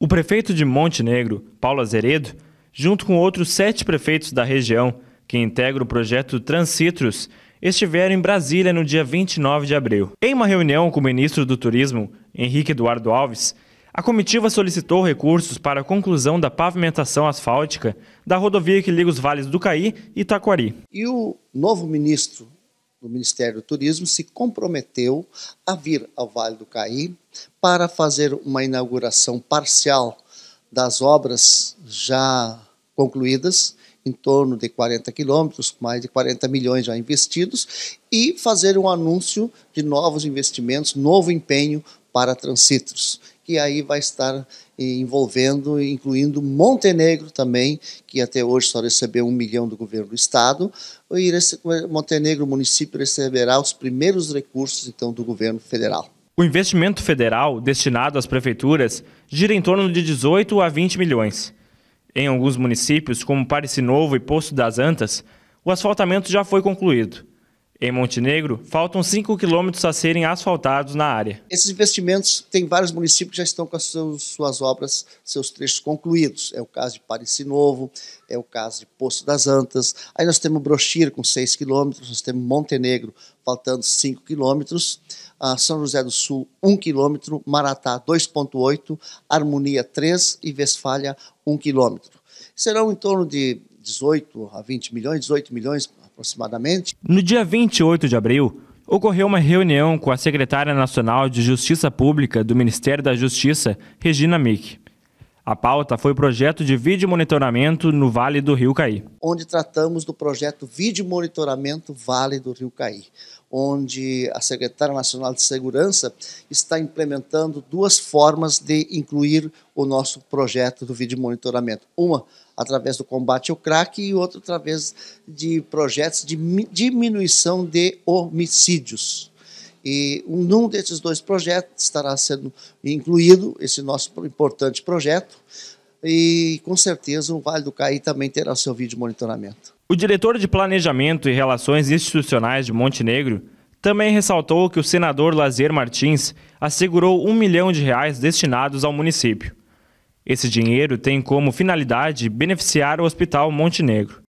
O prefeito de Montenegro, Paulo Azeredo, junto com outros sete prefeitos da região, que integra o projeto Transitrus, estiveram em Brasília no dia 29 de abril. Em uma reunião com o ministro do Turismo, Henrique Eduardo Alves, a comitiva solicitou recursos para a conclusão da pavimentação asfáltica da rodovia que liga os vales do Caí e Taquari. E o novo ministro do Ministério do Turismo se comprometeu a vir ao Vale do Caí para fazer uma inauguração parcial das obras já concluídas, em torno de 40 quilômetros, mais de 40 milhões já investidos, e fazer um anúncio de novos investimentos, novo empenho para Transitos que aí vai estar eh, envolvendo, incluindo Montenegro também, que até hoje só recebeu um milhão do governo do estado. E Montenegro, o município, receberá os primeiros recursos então do governo federal. O investimento federal destinado às prefeituras gira em torno de 18 a 20 milhões. Em alguns municípios, como Parece Novo e Poço das Antas, o asfaltamento já foi concluído. Em Montenegro, faltam 5 quilômetros a serem asfaltados na área. Esses investimentos, tem vários municípios que já estão com as suas, obras, seus trechos concluídos. É o caso de Pareci Novo, é o caso de Poço das Antas. Aí nós temos Brochir com 6 quilômetros, nós temos Montenegro faltando 5 quilômetros, São José do Sul 1 quilômetro, Maratá 2,8, Harmonia 3 e Vesfalha 1 quilômetro. Serão em torno de 18 a 20 milhões, 18 milhões aproximadamente. No dia 28 de abril, ocorreu uma reunião com a secretária nacional de Justiça Pública do Ministério da Justiça, Regina Mick. A pauta foi o projeto de vídeo monitoramento no Vale do Rio Caí. Onde tratamos do projeto vídeo monitoramento Vale do Rio Caí, onde a Secretária Nacional de Segurança está implementando duas formas de incluir o nosso projeto do vídeo monitoramento. Uma através do combate ao crack e outra através de projetos de diminuição de homicídios. E num desses dois projetos estará sendo incluído esse nosso importante projeto. E com certeza o Vale do Caí também terá seu vídeo monitoramento. O diretor de Planejamento e Relações Institucionais de Montenegro também ressaltou que o senador Lazier Martins assegurou um milhão de reais destinados ao município. Esse dinheiro tem como finalidade beneficiar o Hospital Montenegro.